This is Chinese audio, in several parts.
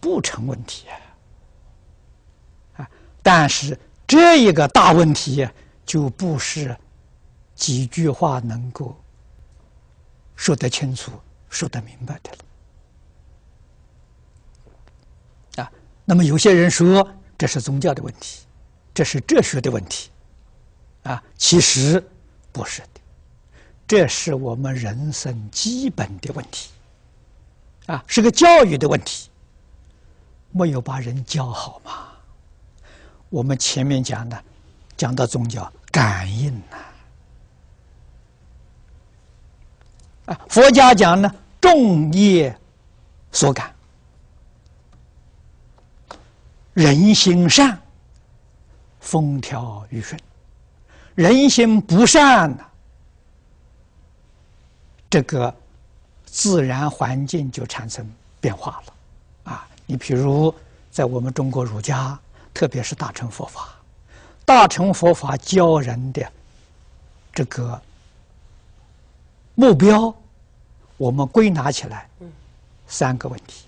不成问题啊！但是这一个大问题就不是几句话能够说得清楚、说得明白的了啊！那么有些人说这是宗教的问题，这是哲学的问题啊！其实不是的，这是我们人生基本的问题啊，是个教育的问题。没有把人教好嘛？我们前面讲的，讲到宗教感应呐，啊，佛家讲呢，众业所感，人心善，风调雨顺；人心不善，这个自然环境就产生变化了。你比如在我们中国儒家，特别是大乘佛法，大乘佛法教人的这个目标，我们归纳起来三个问题。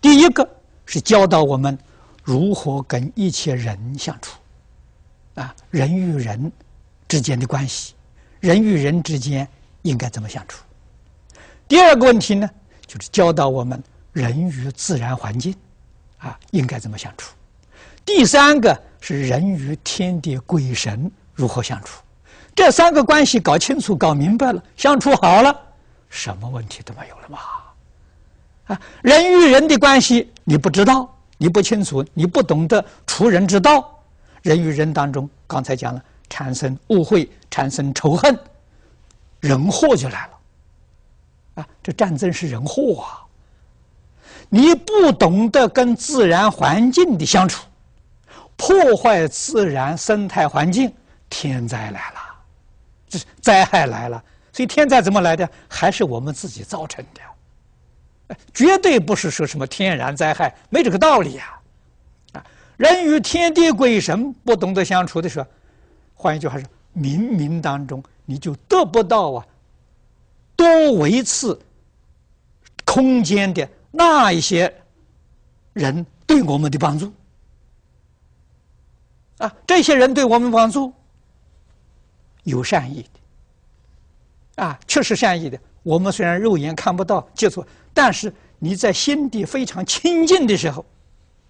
第一个是教导我们如何跟一切人相处，啊，人与人之间的关系，人与人之间应该怎么相处。第二个问题呢，就是教导我们。人与自然环境，啊，应该怎么相处？第三个是人与天地鬼神如何相处？这三个关系搞清楚、搞明白了，相处好了，什么问题都没有了吧？啊，人与人的关系，你不知道，你不清楚，你不懂得处人之道，人与人当中，刚才讲了，产生误会，产生仇恨，人祸就来了。啊，这战争是人祸啊！你不懂得跟自然环境的相处，破坏自然生态环境，天灾来了，这灾害来了。所以天灾怎么来的？还是我们自己造成的，绝对不是说什么天然灾害，没这个道理啊！啊，人与天地鬼神不懂得相处的时候，换一句话说，冥冥当中你就得不到啊，多维持空间的。那一些人对我们的帮助啊，这些人对我们帮助有善意的啊，确实善意的。我们虽然肉眼看不到接触，但是你在心底非常清净的时候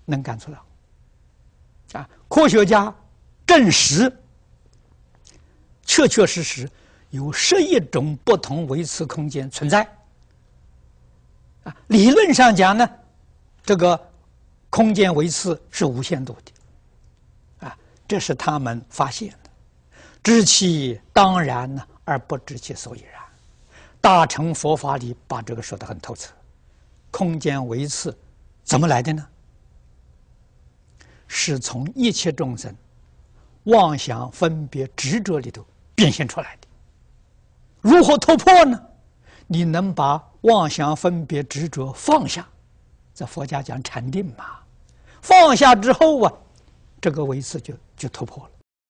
能感出来。啊，科学家证实，确确实实有十一种不同维持空间存在。理论上讲呢，这个空间维次是无限度的，啊，这是他们发现的。知其当然呢，而不知其所以然。大乘佛法里把这个说的很透彻，空间维次怎么来的呢？是从一切众生妄想分别执着里头变现出来的。如何突破呢？你能把妄想、分别、执着放下，在佛家讲禅定嘛？放下之后啊，这个维持就就突破了。